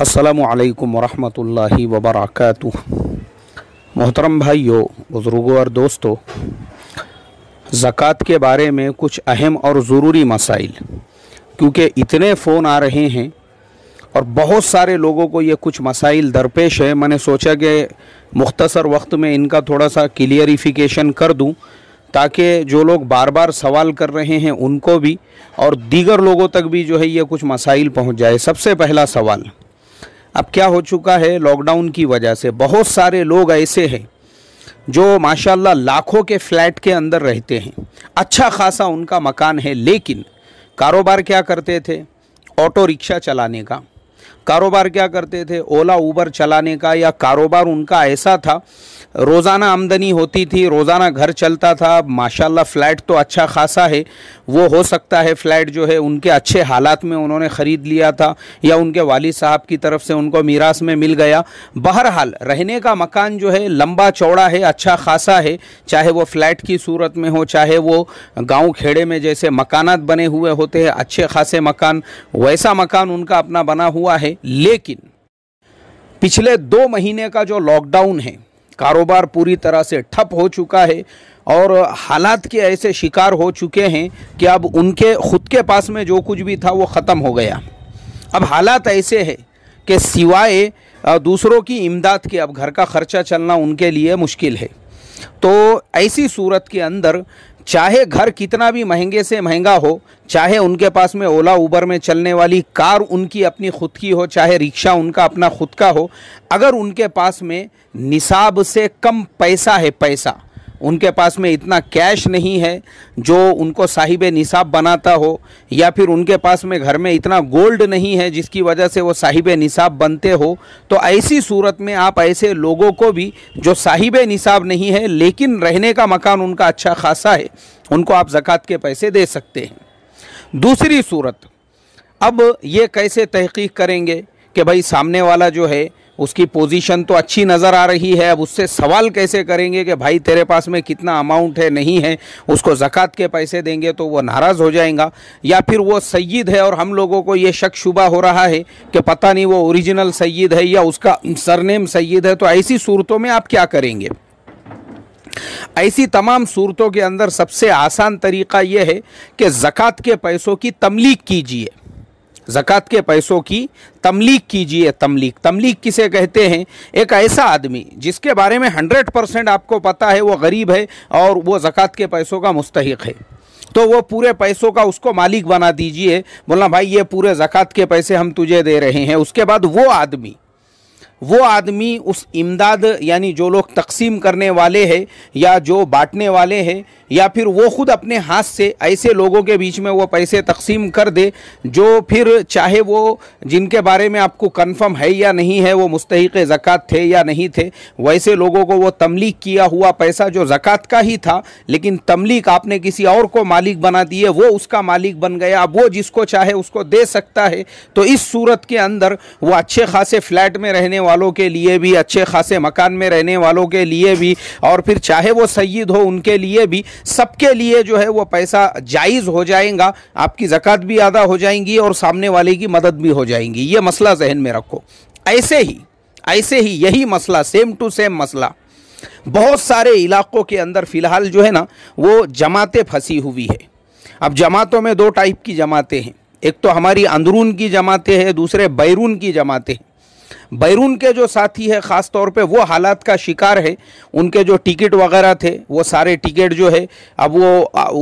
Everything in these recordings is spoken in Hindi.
असलकम वरहमल वबरक मोहतरम भाइयों बुज़ुर्गों और दोस्तों ज़क़़त के बारे में कुछ अहम और ज़रूरी मसाइल क्योंकि इतने फ़ोन आ रहे हैं और बहुत सारे लोगों को ये कुछ मसाइल दरपेश है मैंने सोचा कि मुख्तसर वक्त में इनका थोड़ा सा क्लियरिफिकेशन कर दूँ ताकि जो लोग बार बार सवाल कर रहे हैं उनको भी और दीगर लोगों तक भी जो है ये कुछ मसाइल पहुँच जाए सबसे पहला सवाल अब क्या हो चुका है लॉकडाउन की वजह से बहुत सारे लोग ऐसे हैं जो माशाल्लाह लाखों के फ्लैट के अंदर रहते हैं अच्छा खासा उनका मकान है लेकिन कारोबार क्या करते थे ऑटो रिक्शा चलाने का कारोबार क्या करते थे ओला उबर चलाने का या कारोबार उनका ऐसा था रोज़ाना आमदनी होती थी रोज़ाना घर चलता था माशाल्लाह फ्लैट तो अच्छा खासा है वो हो सकता है फ्लैट जो है उनके अच्छे हालात में उन्होंने ख़रीद लिया था या उनके वाली साहब की तरफ से उनको मीरास में मिल गया बहरहाल रहने का मकान जो है लंबा चौड़ा है अच्छा खासा है चाहे वो फ्लैट की सूरत में हो चाहे वो गांव खेड़े में जैसे मकानात बने हुए होते हैं अच्छे खासे मकान वैसा मकान उनका अपना बना हुआ है लेकिन पिछले दो महीने का जो लॉकडाउन है कारोबार पूरी तरह से ठप हो चुका है और हालात के ऐसे शिकार हो चुके हैं कि अब उनके खुद के पास में जो कुछ भी था वो ख़त्म हो गया अब हालात ऐसे है कि सिवाय दूसरों की इमदाद के अब घर का खर्चा चलना उनके लिए मुश्किल है तो ऐसी सूरत के अंदर चाहे घर कितना भी महंगे से महंगा हो चाहे उनके पास में ओला उबर में चलने वाली कार उनकी अपनी खुद की हो चाहे रिक्शा उनका अपना खुद का हो अगर उनके पास में निसाब से कम पैसा है पैसा उनके पास में इतना कैश नहीं है जो उनको साहिब निसाब बनाता हो या फिर उनके पास में घर में इतना गोल्ड नहीं है जिसकी वजह से वो साहिब निसाब बनते हो तो ऐसी सूरत में आप ऐसे लोगों को भी जो साहिब निसाब नहीं है लेकिन रहने का मकान उनका अच्छा खासा है उनको आप ज़क़़त के पैसे दे सकते हैं दूसरी सूरत अब ये कैसे तहकीक करेंगे कि भाई सामने वाला जो है उसकी पोजीशन तो अच्छी नज़र आ रही है अब उससे सवाल कैसे करेंगे कि भाई तेरे पास में कितना अमाउंट है नहीं है उसको ज़क़़त के पैसे देंगे तो वो नाराज़ हो जाएगा या फिर वो सैद है और हम लोगों को ये शक शुबा हो रहा है कि पता नहीं वो ओरिजिनल सैद है या उसका सरनेम सैद है तो ऐसी सूरतों में आप क्या करेंगे ऐसी तमाम सूरतों के अंदर सबसे आसान तरीका यह है कि ज़क़़त के पैसों की तमलीक कीजिए ज़क़़त के पैसों की तमलीक कीजिए तमलीक तमलीक किसे कहते हैं एक ऐसा आदमी जिसके बारे में हंड्रेड परसेंट आपको पता है वो गरीब है और वो ज़क़़त के पैसों का मुस्तक है तो वो पूरे पैसों का उसको मालिक बना दीजिए बोलना भाई ये पूरे ज़क़़त के पैसे हम तुझे दे रहे हैं उसके बाद वो आदमी वो आदमी उस इमदाद यानी जो लोग तकसीम करने वाले हैं या जो बांटने वाले हैं या फिर वो ख़ुद अपने हाथ से ऐसे लोगों के बीच में वो पैसे तकसीम कर दे जो फिर चाहे वो जिनके बारे में आपको कन्फर्म है या नहीं है वो मुस्तक ज़क़़त थे या नहीं थे वैसे लोगों को वो तमलीक किया हुआ पैसा जो ज़क़़त का ही था लेकिन तमलीक आपने किसी और को मालिक बना दिए वो उसका मालिक बन गया अब वो जिसको चाहे उसको दे सकता है तो इस सूरत के अंदर वो अच्छे खासे फ्लैट में रहने वाले वालों के लिए भी अच्छे खासे मकान में रहने वालों के लिए भी और फिर चाहे वो सईद हो उनके लिए भी सबके लिए जो है वो पैसा जायज़ हो जाएगा आपकी ज़क़़त भी अदा हो जाएंगी और सामने वाले की मदद भी हो जाएंगी ये मसला जहन में रखो ऐसे ही ऐसे ही यही मसला सेम टू सेम मसला बहुत सारे इलाक़ों के अंदर फ़िलहाल जो है ना वो जमातें फंसी हुई है अब जमातों में दो टाइप की जमातें हैं एक तो हमारी अंदरून की जमातें हैं दूसरे बैरून की जमातें हैं बैरून के जो साथी है ख़ास तौर पे वो हालात का शिकार है उनके जो टिकट वगैरह थे वो सारे टिकट जो है अब वो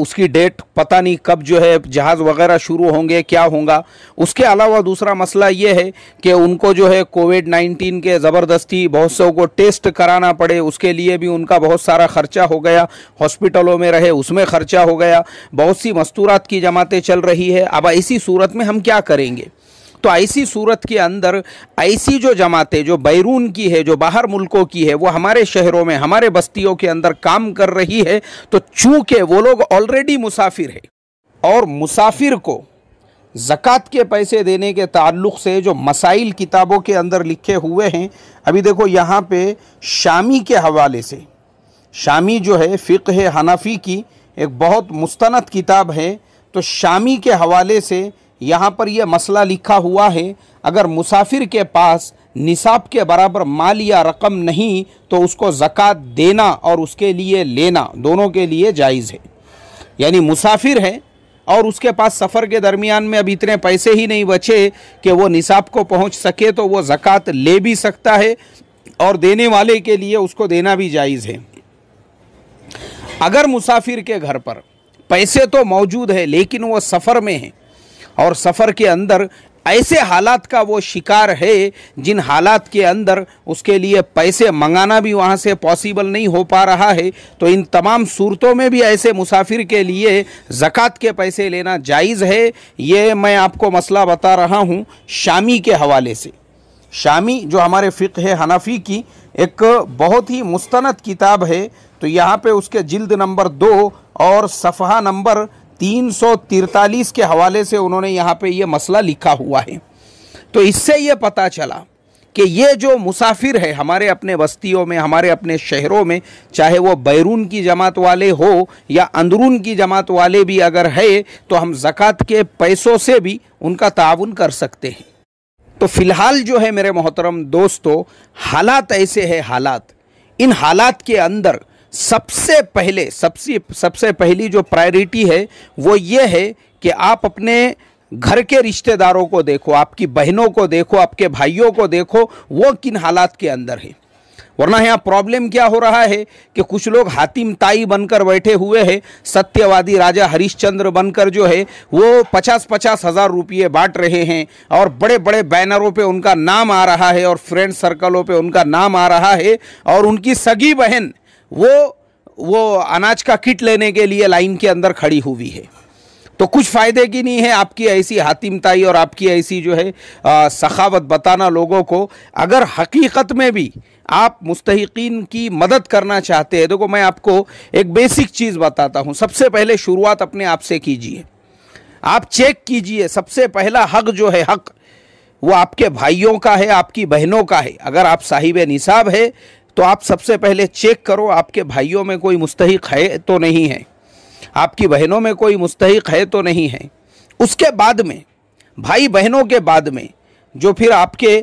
उसकी डेट पता नहीं कब जो है जहाज़ वगैरह शुरू होंगे क्या होगा उसके अलावा दूसरा मसला ये है कि उनको जो है कोविड नाइन्टीन के ज़बरदस्ती बहुत सौ को टेस्ट कराना पड़े उसके लिए भी उनका बहुत सारा खर्चा हो गया हॉस्पिटलों में रहे उसमें खर्चा हो गया बहुत सी मस्तूरात की जमातें चल रही है अब इसी सूरत में हम क्या करेंगे तो ऐसी सूरत के अंदर ऐसी जो जमातें जो बैरून की है जो बाहर मुल्कों की है वो हमारे शहरों में हमारे बस्तियों के अंदर काम कर रही है तो चूँकि वो लोग ऑलरेडी मुसाफिर है और मुसाफिर को ज़क़़त के पैसे देने के ताल्लुक़ से जो मसाइल किताबों के अंदर लिखे हुए हैं अभी देखो यहाँ पे शामी के हवाले से शामी जो है फ़िक हनफ़ी की एक बहुत मुस्तनद किताब है तो शामी के हवाले से यहाँ पर यह मसला लिखा हुआ है अगर मुसाफिर के पास निसाब के बराबर माल या रकम नहीं तो उसको ज़क़़त देना और उसके लिए लेना दोनों के लिए जायज़ है यानी मुसाफिर है और उसके पास सफ़र के दरमियान में अब इतने पैसे ही नहीं बचे कि वो निसाब को पहुंच सके तो वो ज़क़़त ले भी सकता है और देने वाले के लिए उसको देना भी जायज़ है अगर मुसाफिर के घर पर पैसे तो मौजूद है लेकिन वो सफ़र में है और सफ़र के अंदर ऐसे हालात का वो शिकार है जिन हालात के अंदर उसके लिए पैसे मंगाना भी वहाँ से पॉसिबल नहीं हो पा रहा है तो इन तमाम सूरतों में भी ऐसे मुसाफिर के लिए ज़क़़त के पैसे लेना जायज़ है ये मैं आपको मसला बता रहा हूँ शामी के हवाले से शामी जो हमारे फ़िक है हनाफी की एक बहुत ही मुस्तनद किताब है तो यहाँ पर उसके जिल्द नंबर दो और सफ़ा नंबर तीन के हवाले से उन्होंने यहाँ पे ये मसला लिखा हुआ है तो इससे ये पता चला कि ये जो मुसाफिर है हमारे अपने बस्तियों में हमारे अपने शहरों में चाहे वो बैरून की जमात वाले हो या अंदरून की जमात वाले भी अगर है तो हम ज़क़़त के पैसों से भी उनका ताउन कर सकते हैं तो फ़िलहाल जो है मेरे मोहतरम दोस्तों हालात ऐसे है हालात इन हालात के अंदर सबसे पहले सबसे सबसे पहली जो प्रायोरिटी है वो ये है कि आप अपने घर के रिश्तेदारों को देखो आपकी बहनों को देखो आपके भाइयों को देखो वो किन हालात के अंदर है वरना यहाँ प्रॉब्लम क्या हो रहा है कि कुछ लोग हातिम ताई बनकर बैठे हुए हैं सत्यवादी राजा हरिश्चंद्र बनकर जो है वो पचास पचास हज़ार रुपये बांट रहे हैं और बड़े बड़े बैनरों पे उनका नाम आ रहा है और फ्रेंड सर्कलों पे उनका नाम आ रहा है और उनकी सगी बहन वो वो अनाज का किट लेने के लिए लाइन के अंदर खड़ी हुई है तो कुछ फ़ायदे की नहीं है आपकी ऐसी हातिमताई और आपकी ऐसी जो है सखावत बताना लोगों को अगर हकीकत में भी आप मुस्तकिन की मदद करना चाहते हैं देखो तो मैं आपको एक बेसिक चीज़ बताता हूँ सबसे पहले शुरुआत अपने आप से कीजिए आप चेक कीजिए सबसे पहला हक जो है हक वो आपके भाइयों का है आपकी बहनों का है अगर आप साहिब निसाब है तो आप सबसे पहले चेक करो आपके भाइयों में कोई मुस्तक है तो नहीं है आपकी बहनों में कोई मुस्तक है तो नहीं है उसके बाद में भाई बहनों के बाद में जो फिर आपके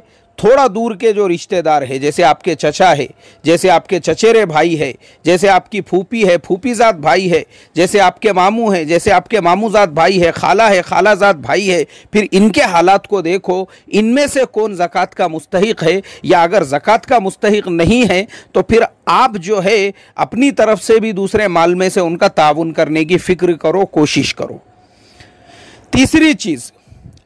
थोड़ा दूर के जो रिश्तेदार है जैसे आपके चचा है जैसे आपके चचेरे भाई है जैसे आपकी फूपी है फूपीजात भाई है जैसे आपके मामू है जैसे आपके मामूजात भाई है खाला है खालाजात भाई है फिर इनके हालात को देखो इनमें से कौन ज़क़़त का मुस्तक है या अगर ज़क़़त का मुस्तक नहीं है तो फिर आप जो है अपनी तरफ से भी दूसरे माल में से उनका ताउन करने की फ़िक्र करो कोशिश करो तीसरी चीज़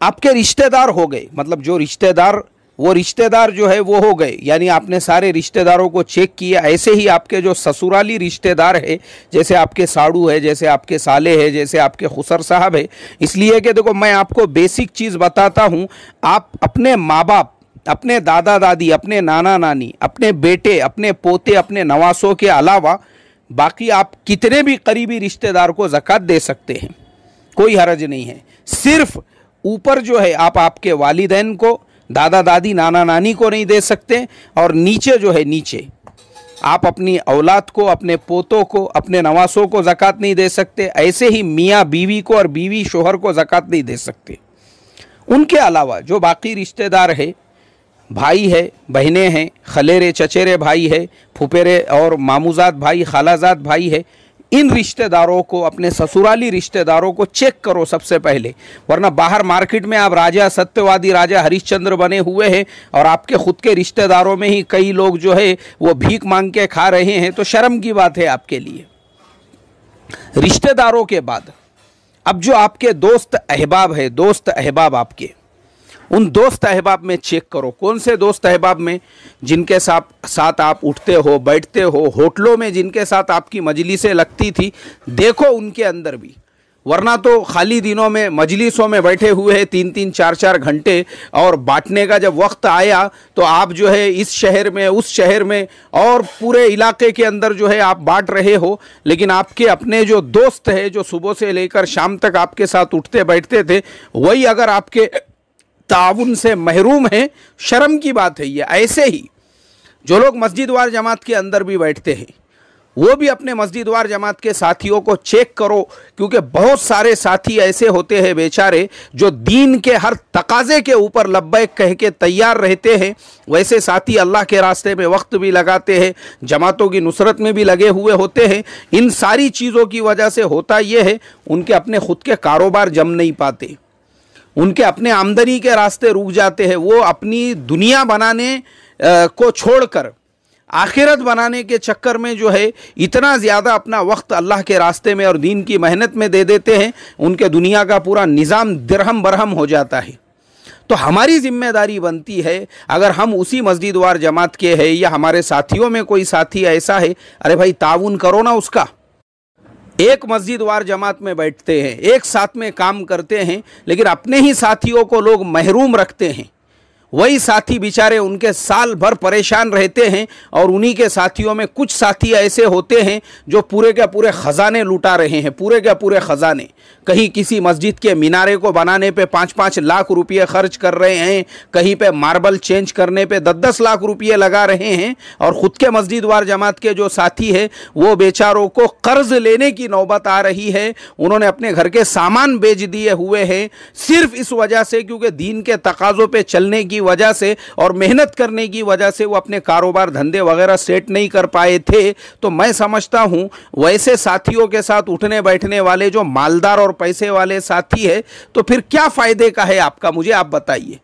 आपके रिश्तेदार हो गए मतलब जो रिश्तेदार वो रिश्तेदार जो है वो हो गए यानी आपने सारे रिश्तेदारों को चेक किया ऐसे ही आपके जो ससुराली रिश्तेदार है जैसे आपके साड़ू है जैसे आपके साले है जैसे आपके खुसर साहब है इसलिए कि देखो मैं आपको बेसिक चीज़ बताता हूँ आप अपने माँ बाप अपने दादा दादी अपने नाना नानी अपने बेटे अपने पोते अपने नवासों के अलावा बाकी आप कितने भी करीबी रिश्तेदार को ज़क़़त दे सकते हैं कोई हरज नहीं है सिर्फ ऊपर जो है आप आपके वालदेन को दादा दादी नाना नानी को नहीं दे सकते और नीचे जो है नीचे आप अपनी औलाद को अपने पोतों को अपने नवासों को ज़क़़त नहीं दे सकते ऐसे ही मियाँ बीवी को और बीवी शोहर को ज़क़़त नहीं दे सकते उनके अलावा जो बाकी रिश्तेदार है भाई है बहनें हैं खलेरे चचेरे भाई है फुपेरे और मामूजात भाई खालाजात भाई है इन रिश्तेदारों को अपने ससुराली रिश्तेदारों को चेक करो सबसे पहले वरना बाहर मार्केट में आप राजा सत्यवादी राजा हरिश्चंद्र बने हुए हैं और आपके खुद के रिश्तेदारों में ही कई लोग जो है वो भीख मांग के खा रहे हैं तो शर्म की बात है आपके लिए रिश्तेदारों के बाद अब जो आपके दोस्त अहबाब है दोस्त अहबाब आपके उन दोस्त अहबाब में चेक करो कौन से दोस्त अहबाब में जिनके साथ साथ आप उठते हो बैठते हो होटलों में जिनके साथ आपकी मजलिसें लगती थी देखो उनके अंदर भी वरना तो खाली दिनों में मजलिसों में बैठे हुए हैं तीन तीन चार चार घंटे और बांटने का जब वक्त आया तो आप जो है इस शहर में उस शहर में और पूरे इलाके के अंदर जो है आप बांट रहे हो लेकिन आपके अपने जो दोस्त है जो सुबह से लेकर शाम तक आपके साथ उठते बैठते थे वही अगर आपके ताउन से महरूम हैं शर्म की बात है ये ऐसे ही जो लोग मस्जिदवार जमात के अंदर भी बैठते हैं वो भी अपने मस्जिदवार जमात के साथियों को चेक करो क्योंकि बहुत सारे साथी ऐसे होते हैं बेचारे जो दीन के हर तकाजे के ऊपर लब्बैक कह के तैयार रहते हैं वैसे साथी अल्लाह के रास्ते में वक्त भी लगाते हैं जमातों की नुसरत में भी लगे हुए होते हैं इन सारी चीज़ों की वजह से होता यह है उनके अपने खुद के कारोबार जम नहीं पाते उनके अपने आमदनी के रास्ते रुक जाते हैं वो अपनी दुनिया बनाने को छोड़कर आखिरत बनाने के चक्कर में जो है इतना ज़्यादा अपना वक्त अल्लाह के रास्ते में और दीन की मेहनत में दे देते हैं उनके दुनिया का पूरा निज़ाम दिरहम बरहम हो जाता है तो हमारी जिम्मेदारी बनती है अगर हम उसी मस्जिदवार जमात के है या हमारे साथियों में कोई साथी ऐसा है अरे भाई ताउन करो ना उसका एक मस्जिद वार जमात में बैठते हैं एक साथ में काम करते हैं लेकिन अपने ही साथियों को लोग महरूम रखते हैं वही साथी बेचारे उनके साल भर परेशान रहते हैं और उन्हीं के साथियों में कुछ साथी ऐसे होते हैं जो पूरे के पूरे ख़जाने लुटा रहे हैं पूरे के पूरे ख़जाने कहीं किसी मस्जिद के मीनारे को बनाने पे पाँच पाँच लाख रुपये खर्च कर रहे हैं कहीं पे मार्बल चेंज करने पे दस दस लाख रुपये लगा रहे हैं और ख़ुद के मस्जिदवार जमात के जो साथी है वो बेचारों को कर्ज़ लेने की नौबत आ रही है उन्होंने अपने घर के सामान बेच दिए हुए हैं सिर्फ इस वजह से क्योंकि दीन के तकाज़ों पर चलने की की वजह से और मेहनत करने की वजह से वो अपने कारोबार धंधे वगैरह सेट नहीं कर पाए थे तो मैं समझता हूँ वैसे साथियों के साथ उठने बैठने वाले जो मालदार और पैसे वाले साथी है तो फिर क्या फ़ायदे का है आपका मुझे आप बताइए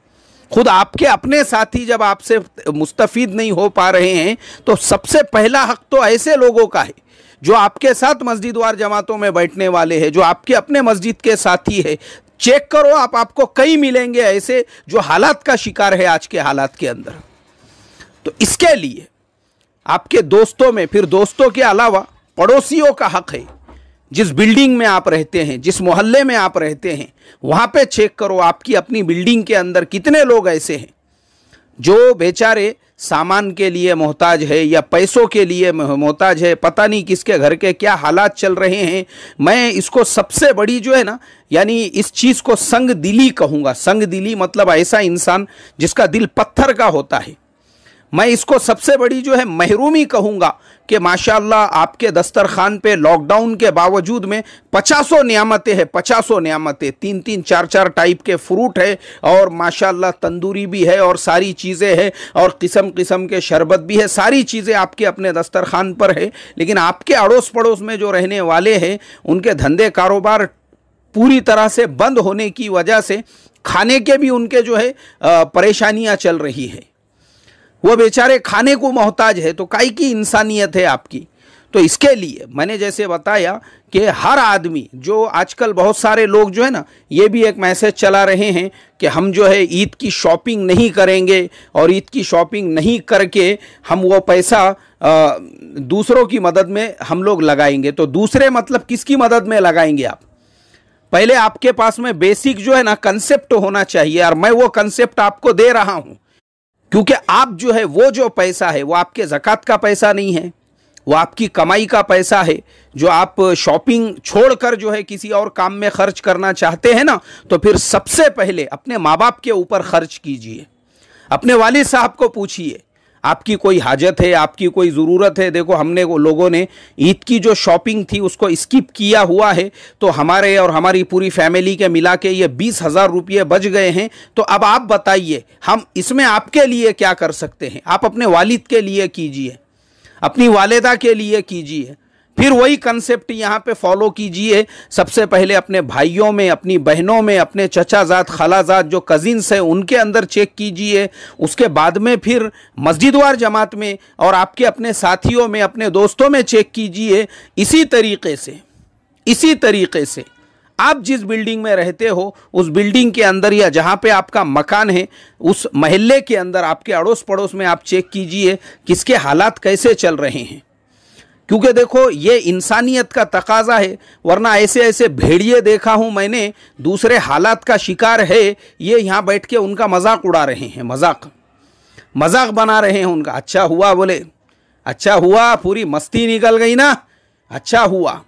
खुद आपके अपने साथी जब आपसे मुस्तफ़ नहीं हो पा रहे हैं तो सबसे पहला हक तो ऐसे लोगों का है जो आपके साथ मस्जिदवार जमातों में बैठने वाले हैं जो आपके अपने मस्जिद के साथी है चेक करो आप आपको कई मिलेंगे ऐसे जो हालात का शिकार है आज के हालात के अंदर तो इसके लिए आपके दोस्तों में फिर दोस्तों के अलावा पड़ोसियों का हक है जिस बिल्डिंग में आप रहते हैं जिस मोहल्ले में आप रहते हैं वहाँ पे चेक करो आपकी अपनी बिल्डिंग के अंदर कितने लोग ऐसे हैं जो बेचारे सामान के लिए मोहताज है या पैसों के लिए मोहताज है पता नहीं किसके घर के क्या हालात चल रहे हैं मैं इसको सबसे बड़ी जो है ना यानी इस चीज़ को संग दिली कहूँगा संग दिली मतलब ऐसा इंसान जिसका दिल पत्थर का होता है मैं इसको सबसे बड़ी जो है महरूमी कहूँगा कि माशाल्लाह आपके दस्तरखान पे लॉकडाउन के बावजूद में पचासों नियामतें हैं पचासों नियामतें तीन तीन चार चार टाइप के फ्रूट है और माशाल्लाह तंदूरी भी है और सारी चीज़ें हैं और किस्म किस्म के शरबत भी है सारी चीज़ें आपके अपने दस्तरखान पर है लेकिन आपके अड़ोस पड़ोस में जो रहने वाले हैं उनके धंधे कारोबार पूरी तरह से बंद होने की वजह से खाने के भी उनके जो है परेशानियाँ चल रही है वो बेचारे खाने को मोहताज है तो काई की इंसानियत है आपकी तो इसके लिए मैंने जैसे बताया कि हर आदमी जो आजकल बहुत सारे लोग जो है ना ये भी एक मैसेज चला रहे हैं कि हम जो है ईद की शॉपिंग नहीं करेंगे और ईद की शॉपिंग नहीं करके हम वो पैसा आ, दूसरों की मदद में हम लोग लगाएंगे तो दूसरे मतलब किसकी मदद में लगाएंगे आप पहले आपके पास में बेसिक जो है ना कंसेप्ट होना चाहिए और मैं वो कंसेप्ट आपको दे रहा हूँ क्योंकि आप जो है वो जो पैसा है वो आपके ज़क़़त का पैसा नहीं है वो आपकी कमाई का पैसा है जो आप शॉपिंग छोड़कर जो है किसी और काम में खर्च करना चाहते हैं ना तो फिर सबसे पहले अपने माँ बाप के ऊपर खर्च कीजिए अपने वालिद साहब को पूछिए आपकी कोई हाजत है आपकी कोई ज़रूरत है देखो हमने लोगों ने ईद की जो शॉपिंग थी उसको स्किप किया हुआ है तो हमारे और हमारी पूरी फैमिली के मिला के ये बीस हज़ार रुपये बच गए हैं तो अब आप बताइए हम इसमें आपके लिए क्या कर सकते हैं आप अपने वालिद के लिए कीजिए अपनी वालदा के लिए कीजिए फिर वही कंसेप्ट यहाँ पे फॉलो कीजिए सबसे पहले अपने भाइयों में अपनी बहनों में अपने चचाजात खालाजात जो कजिन्स हैं उनके अंदर चेक कीजिए उसके बाद में फिर मस्जिदवार जमात में और आपके अपने साथियों में अपने दोस्तों में चेक कीजिए इसी तरीके से इसी तरीके से आप जिस बिल्डिंग में रहते हो उस बिल्डिंग के अंदर या जहाँ पे आपका मकान है उस महल्ले के अंदर आपके अड़ोस पड़ोस में आप चेक कीजिए किसके हालात कैसे चल रहे हैं क्योंकि देखो ये इंसानियत का तकाजा है वरना ऐसे ऐसे भेड़िए देखा हूँ मैंने दूसरे हालात का शिकार है ये यहाँ बैठ के उनका मजाक उड़ा रहे हैं मजाक मजाक बना रहे हैं उनका अच्छा हुआ बोले अच्छा हुआ पूरी मस्ती निकल गई ना अच्छा हुआ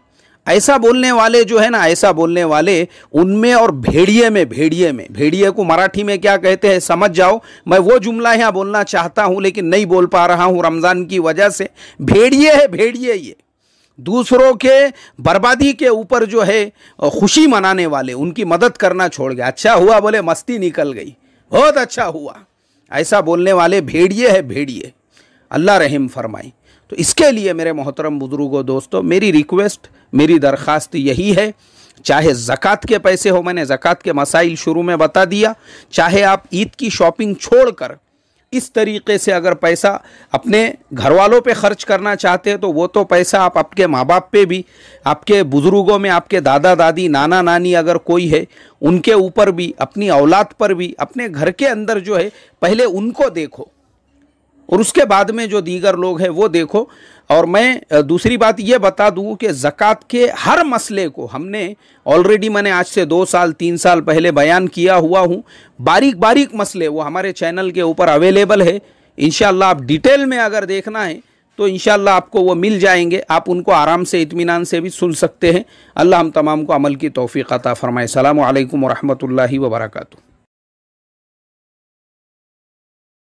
ऐसा बोलने वाले जो है ना ऐसा बोलने वाले उनमें और भेड़िए में भेड़िए में भेड़िए को मराठी में क्या कहते हैं समझ जाओ मैं वो जुमला यहाँ बोलना चाहता हूँ लेकिन नहीं बोल पा रहा हूँ रमज़ान की वजह से भेड़िए है भेड़िए ये दूसरों के बर्बादी के ऊपर जो है खुशी मनाने वाले उनकी मदद करना छोड़ गया अच्छा हुआ बोले मस्ती निकल गई बहुत अच्छा हुआ ऐसा बोलने वाले भेड़िए है भेड़िए अल्लाह रहम फरमाए तो इसके लिए मेरे मोहतरम बुजुर्गों दोस्तों मेरी रिक्वेस्ट मेरी दरख्वास्त यही है चाहे ज़क़़त के पैसे हो मैंने ज़क़़त के मसाइल शुरू में बता दिया चाहे आप ईद की शॉपिंग छोड़कर इस तरीके से अगर पैसा अपने घर वालों पर खर्च करना चाहते हैं तो वो तो पैसा आप आपके माँ बाप पे भी आपके बुज़ुर्गों में आपके दादा दादी नाना नानी अगर कोई है उनके ऊपर भी अपनी औलाद पर भी अपने घर के अंदर जो है पहले उनको देखो और उसके बाद में जो दीगर लोग हैं वो देखो और मैं दूसरी बात ये बता दूँ कि ज़क़़त के हर मसले को हमने ऑलरेडी मैंने आज से दो साल तीन साल पहले बयान किया हुआ हूँ बारीक बारीक मसले वो हमारे चैनल के ऊपर अवेलेबल है इन आप डिटेल में अगर देखना है तो इन आपको वो मिल जाएंगे आप उनको आराम से इतमान से भी सुन सकते हैं अल्लाह हम तमाम को अमल की तोफ़ी अता फ़रमाए अल्लाम वरहमल वर्का